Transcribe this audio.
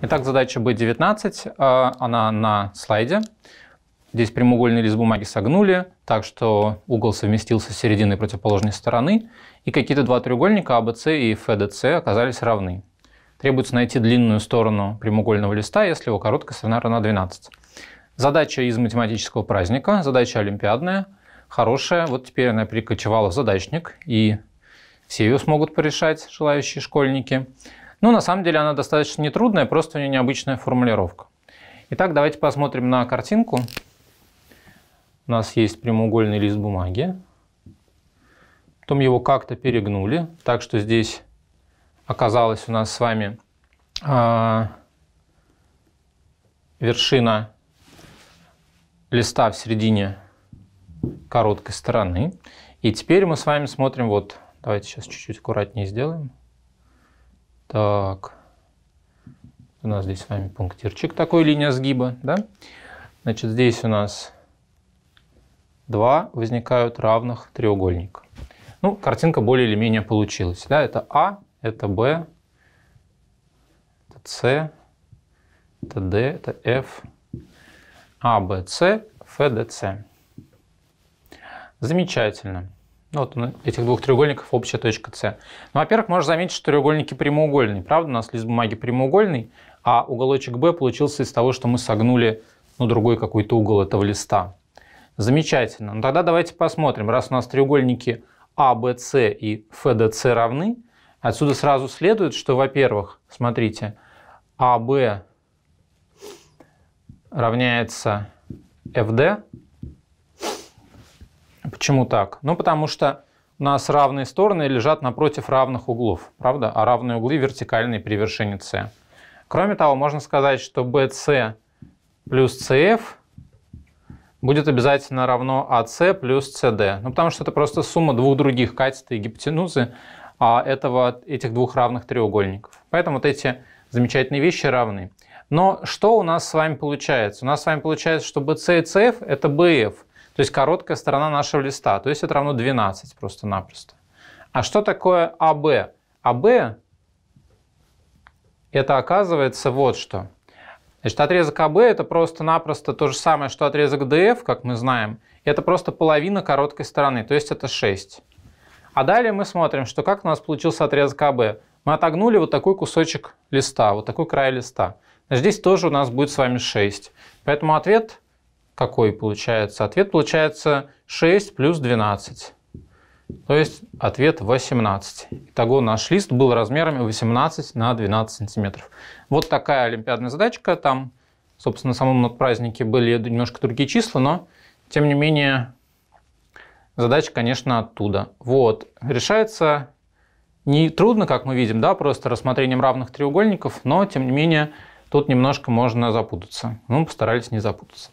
Итак, задача B19, э, она на слайде. Здесь прямоугольный лист бумаги согнули, так что угол совместился с серединой противоположной стороны, и какие-то два треугольника ABC а, и FDC оказались равны. Требуется найти длинную сторону прямоугольного листа, если его короткая сторона равна 12. Задача из математического праздника, задача олимпиадная, хорошая. Вот теперь она перекочевала в задачник, и все ее смогут порешать желающие школьники. Ну, на самом деле она достаточно нетрудная, просто у нее необычная формулировка. Итак, давайте посмотрим на картинку. У нас есть прямоугольный лист бумаги. Потом его как-то перегнули, так что здесь оказалась у нас с вами э, вершина листа в середине короткой стороны. И теперь мы с вами смотрим, вот, давайте сейчас чуть-чуть аккуратнее сделаем. Так, у нас здесь с вами пунктирчик такой, линия сгиба, да? Значит, здесь у нас два возникают равных треугольника. Ну, картинка более или менее получилась, да? Это А, это Б, это С, это Д, это Ф. А, Б, С, Ф, Д, С. Замечательно. Ну, вот ну, этих двух треугольников общая точка С. Ну, во-первых, можно заметить, что треугольники прямоугольные. Правда, у нас лист бумаги прямоугольный, а уголочек B получился из того, что мы согнули ну, другой какой-то угол этого листа. Замечательно. Ну, тогда давайте посмотрим. Раз у нас треугольники ABC а, и FDC равны, отсюда сразу следует, что, во-первых, смотрите, AB а, равняется FD, Почему так? Ну, потому что у нас равные стороны лежат напротив равных углов, правда? А равные углы вертикальные при вершине С. Кроме того, можно сказать, что BC плюс CF будет обязательно равно AC а плюс CD. Ну, потому что это просто сумма двух других катета и гипотенузы а, этого, этих двух равных треугольников. Поэтому вот эти замечательные вещи равны. Но что у нас с вами получается? У нас с вами получается, что BC и CF – это BF – то есть короткая сторона нашего листа. То есть это равно 12 просто-напросто. А что такое АБ? АБ это оказывается вот что. Значит, отрезок АБ это просто-напросто то же самое, что отрезок ДФ, как мы знаем. Это просто половина короткой стороны, то есть это 6. А далее мы смотрим, что как у нас получился отрезок АБ. Мы отогнули вот такой кусочек листа, вот такой край листа. Значит, здесь тоже у нас будет с вами 6. Поэтому ответ какой получается ответ? Получается 6 плюс 12. То есть ответ 18. Итого наш лист был размерами 18 на 12 сантиметров. Вот такая олимпиадная задачка. Там, собственно, на самом празднике были немножко другие числа, но, тем не менее, задача, конечно, оттуда. Вот. Решается не трудно, как мы видим, да, просто рассмотрением равных треугольников, но, тем не менее, тут немножко можно запутаться. Ну, постарались не запутаться.